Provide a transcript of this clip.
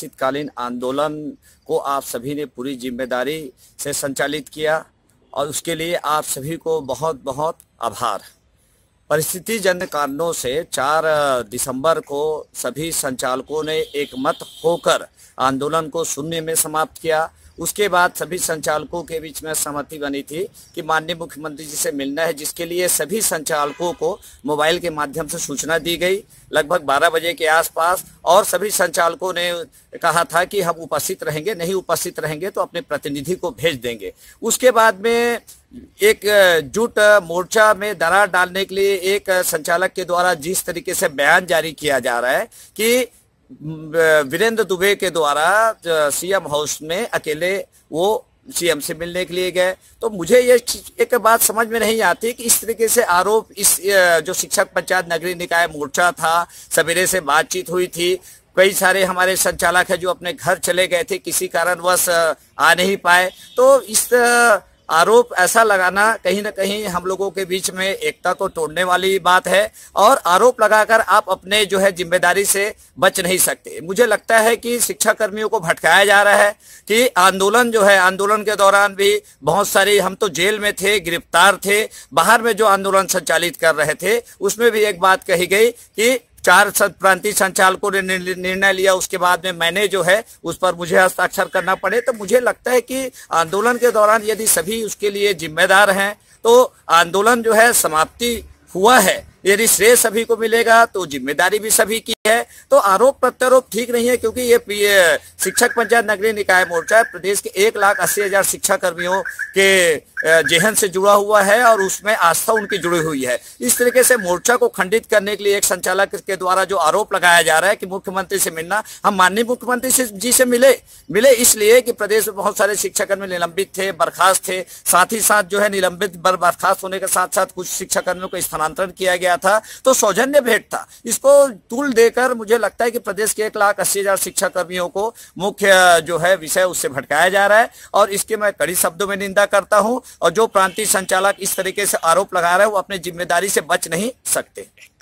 शीतकालीन आंदोलन को आप सभी ने पूरी जिम्मेदारी से संचालित किया और उसके लिए आप सभी को बहुत बहुत आभार परिस्थिति जन कारणों से 4 दिसंबर को सभी संचालकों ने एक मत होकर आंदोलन को शून्य में समाप्त किया उसके बाद सभी संचालकों के बीच में सहमति बनी थी कि माननीय मुख्यमंत्री जी से मिलना है जिसके लिए सभी संचालकों को मोबाइल के माध्यम से सूचना दी गई लगभग 12 बजे के आसपास और सभी संचालकों ने कहा था कि हम उपस्थित रहेंगे नहीं उपस्थित रहेंगे तो अपने प्रतिनिधि को भेज देंगे उसके बाद में एक जुट मोर्चा में दरार डालने के लिए एक संचालक के द्वारा जिस तरीके से बयान जारी किया जा रहा है कि वीरेंद्र दुबे के द्वारा सीएम हाउस में अकेले वो सीएम से मिलने के लिए गए तो मुझे ये एक बात समझ में नहीं आती कि इस तरीके से आरोप इस जो शिक्षक पंचायत नगरीय निकाय मोर्चा था सवेरे से बातचीत हुई थी कई सारे हमारे संचालक है जो अपने घर चले गए थे किसी कारणवश आ नहीं पाए तो इस आरोप ऐसा लगाना कहीं ना कहीं हम लोगों के बीच में एकता को तोड़ने वाली बात है और आरोप लगाकर आप अपने जो है जिम्मेदारी से बच नहीं सकते मुझे लगता है कि शिक्षा कर्मियों को भटकाया जा रहा है कि आंदोलन जो है आंदोलन के दौरान भी बहुत सारी हम तो जेल में थे गिरफ्तार थे बाहर में जो आंदोलन संचालित कर रहे थे उसमें भी एक बात कही गई कि चार प्रांतीय संचालकों ने निर्णय लिया उसके बाद में मैंने जो है उस पर मुझे हस्ताक्षर करना पड़े तो मुझे लगता है कि आंदोलन के दौरान यदि सभी उसके लिए जिम्मेदार हैं तो आंदोलन जो है समाप्ति हुआ है यदि श्रेय सभी को मिलेगा तो जिम्मेदारी भी सभी की है तो आरोप प्रत्यारोप ठीक नहीं है क्योंकि ये, शिक्षक पंचायत नगरीय निकाय मोर्चा प्रदेश के एक लाख अस्सी हजार शिक्षा कर्मियों के जेहन से जुड़ा हुआ है और उसमें आस्था उनकी जुड़ी हुई है इस तरीके से मोर्चा को खंडित करने के लिए एक संचालक के द्वारा जो आरोप लगाया जा रहा है कि मुख्यमंत्री से मिलना हम माननीय मुख्यमंत्री जी से मिले मिले इसलिए कि प्रदेश में बहुत सारे शिक्षा कर्मी निलंबित थे बर्खास्त थे साथ ही साथ जो है निलंबित बर्खास्त होने के साथ साथ कुछ शिक्षा कर्मियों को स्थानांतरण किया गया गया था तो सौजन्य भेंट था इसको तूल देकर मुझे लगता है कि प्रदेश के एक लाख अस्सी हजार शिक्षा कर्मियों को मुख्य जो है विषय उससे भटकाया जा रहा है और इसके मैं कड़ी शब्दों में निंदा करता हूं और जो प्रांतीय संचालक इस तरीके से आरोप लगा रहे हैं वो अपनी जिम्मेदारी से बच नहीं सकते